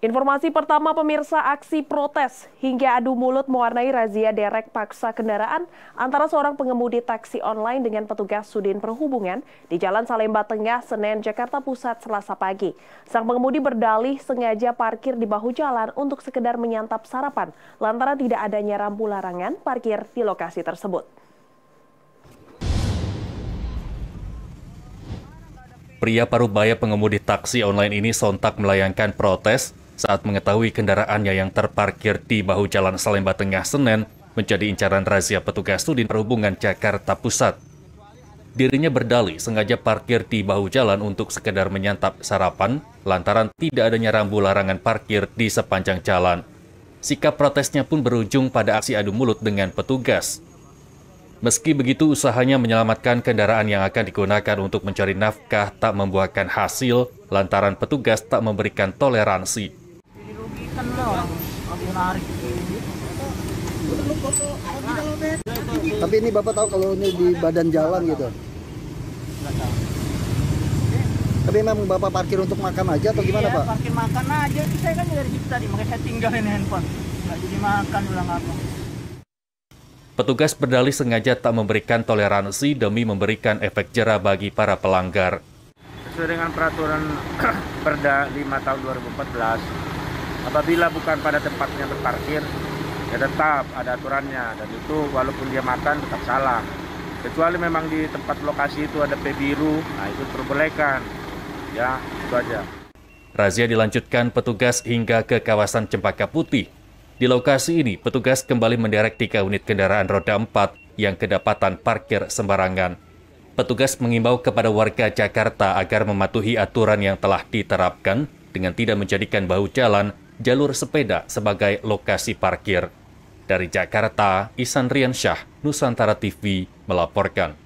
Informasi pertama pemirsa aksi protes hingga adu mulut mewarnai razia derek paksa kendaraan antara seorang pengemudi taksi online dengan petugas Sudin Perhubungan di Jalan Salemba Tengah, Senen, Jakarta Pusat, Selasa pagi. Sang pengemudi berdalih sengaja parkir di bahu jalan untuk sekedar menyantap sarapan lantaran tidak adanya rambu larangan parkir di lokasi tersebut. Pria parubaya pengemudi taksi online ini sontak melayangkan protes saat mengetahui kendaraannya yang terparkir di bahu jalan Salemba Tengah Senen menjadi incaran razia petugas Sudin Perhubungan Jakarta Pusat. Dirinya berdalih sengaja parkir di bahu jalan untuk sekedar menyantap sarapan lantaran tidak adanya rambu larangan parkir di sepanjang jalan. Sikap protesnya pun berujung pada aksi adu mulut dengan petugas. Meski begitu, usahanya menyelamatkan kendaraan yang akan digunakan untuk mencari nafkah tak membuahkan hasil lantaran petugas tak memberikan toleransi kan lagi tapi ini bapak tahu kalau ini di badan jalan gitu tapi memang bapak parkir untuk makan aja atau gimana iya, pak? parkir makan aja itu saya kan dari situ tadi makanya saya tinggalin handphone nggak jadi makan ulang apa. Petugas berdalih sengaja tak memberikan toleransi demi memberikan efek jera bagi para pelanggar. Sesuai dengan peraturan Perda 5 tahun 2014, apabila bukan pada tempatnya berparkir ya tetap ada aturannya dan itu walaupun dia makan tetap salah kecuali memang di tempat lokasi itu ada P biru nah itu diperbolehkan ya itu aja Razia dilanjutkan petugas hingga ke kawasan Cempaka Putih. Di lokasi ini, petugas kembali menderek tiga unit kendaraan roda empat yang kedapatan parkir sembarangan. Petugas mengimbau kepada warga Jakarta agar mematuhi aturan yang telah diterapkan dengan tidak menjadikan bahu jalan jalur sepeda sebagai lokasi parkir. Dari Jakarta, Isan Riansyah, Nusantara TV melaporkan.